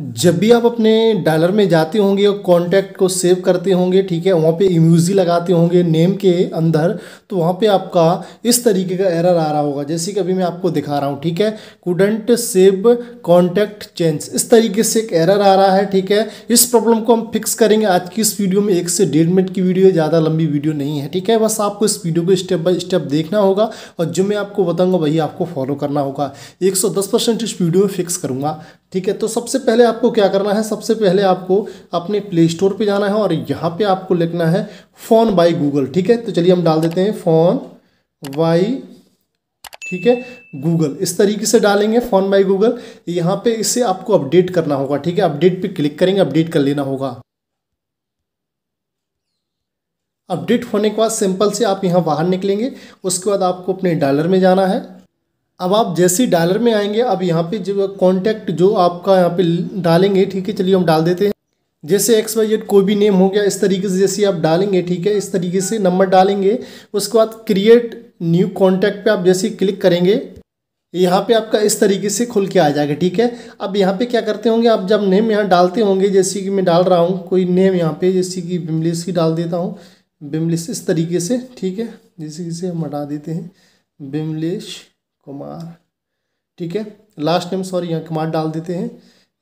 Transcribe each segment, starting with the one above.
जब भी आप अपने डायलर में जाते होंगे और कॉन्टैक्ट को सेव करते होंगे ठीक है वहाँ पे इम्यूजी लगाते होंगे नेम के अंदर तो वहाँ पे आपका इस तरीके का एरर आ रहा होगा जैसे कि अभी मैं आपको दिखा रहा हूँ ठीक है कूडेंट सेव कॉन्टैक्ट चेंज इस तरीके से एक एरर आ रहा है ठीक है इस प्रॉब्लम को हम फिक्स करेंगे आज की इस वीडियो में एक से डेढ़ मिनट की वीडियो ज़्यादा लंबी वीडियो नहीं है ठीक है बस आपको इस वीडियो को स्टेप बाई स्टेप देखना होगा और जो मैं आपको बताऊँगा वही आपको फॉलो करना होगा एक इस वीडियो में फिक्स करूँगा ठीक है तो सबसे पहले आपको क्या करना है सबसे पहले आपको अपने प्ले स्टोर पर जाना है और यहाँ पे आपको लिखना है फ़ोन बाई गूगल ठीक है तो चलिए हम डाल देते हैं फ़ोन बाई ठीक है गूगल इस तरीके से डालेंगे फ़ोन बाई गूगल यहाँ पे इसे आपको अपडेट करना होगा ठीक है अपडेट पे क्लिक करेंगे अपडेट कर लेना होगा अपडेट होने के बाद सिंपल से आप यहाँ बाहर निकलेंगे उसके बाद आपको अपने डायलर में जाना है अब आप जैसे ही डायलर में आएंगे अब यहाँ पे जो कॉन्टैक्ट जो आपका यहाँ पे डालेंगे ठीक है चलिए हम डाल देते हैं जैसे एक्स वाई जेड कोई भी नेम हो गया इस तरीके से जैसे आप डालेंगे ठीक है इस तरीके से नंबर डालेंगे उसके बाद क्रिएट न्यू कॉन्टैक्ट पे आप जैसे ही क्लिक करेंगे यहाँ पे आपका इस तरीके से खुल के आ जाएगा ठीक है अब यहाँ पे क्या करते होंगे आप जब नेम यहाँ डालते होंगे जैसे कि मैं डाल रहा हूँ कोई नेम यहाँ पे जैसे कि बिमलिस की डाल देता हूँ बिमलिस इस तरीके से ठीक है जैसे कि इसे हम हटा देते हैं बिमलेश कुमार ठीक है लास्ट नेम सॉरी यहाँ कुमार डाल देते हैं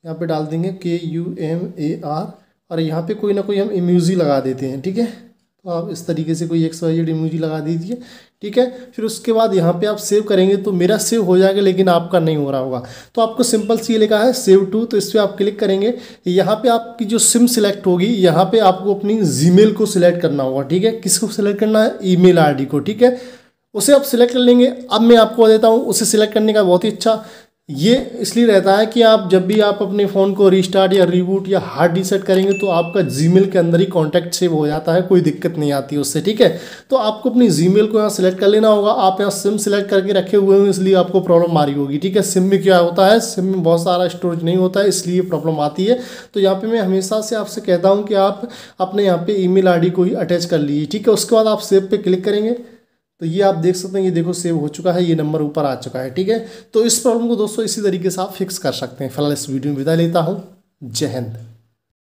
यहाँ पे डाल देंगे के यू एम ए आर और यहाँ पे कोई ना कोई हम इम्यूजी लगा देते हैं ठीक है तो आप इस तरीके से कोई एक्स वाई इम्यूजी लगा दीजिए ठीक है फिर उसके बाद यहाँ पे आप सेव करेंगे तो मेरा सेव हो जाएगा लेकिन आपका नहीं हो रहा होगा तो आपको सिंपल सी लिखा है सेव टू तो इस पर आप क्लिक करेंगे यहाँ पे आपकी जो सिम सिलेक्ट होगी यहाँ पे आपको अपनी जीमेल को सिलेक्ट करना होगा ठीक है किसको सिलेक्ट करना है ईमेल आईडी को ठीक है उसे आप सिलेक्ट कर लेंगे अब मैं आपको देता हूँ उसे सिलेक्ट करने का बहुत ही अच्छा ये इसलिए रहता है कि आप जब भी आप अपने फ़ोन को रीस्टार्ट या रिबूट या हार्ड रीसेट करेंगे तो आपका जीमेल के अंदर ही कॉन्टैक्ट सेव हो जाता है कोई दिक्कत नहीं आती उससे ठीक है तो आपको अपनी जीमेल को यहाँ सेलेक्ट कर लेना होगा आप यहाँ सिम सेलेक्ट करके रखे हुए हैं इसलिए आपको प्रॉब्लम आ रही होगी ठीक है सिम में क्या होता है सिम में बहुत सारा स्टोरेज नहीं होता है इसलिए प्रॉब्लम आती है तो यहाँ पर मैं हमेशा से आपसे कहता हूँ कि आप अपने यहाँ पर ई मेल को ही अटैच कर लीजिए ठीक है उसके बाद आप सेव पर क्लिक करेंगे तो ये आप देख सकते हैं ये देखो सेव हो चुका है ये नंबर ऊपर आ चुका है ठीक है तो इस प्रॉब्लम को दोस्तों इसी तरीके से आप फिक्स कर सकते हैं फिलहाल इस वीडियो में विदा लेता हूँ जय हिंद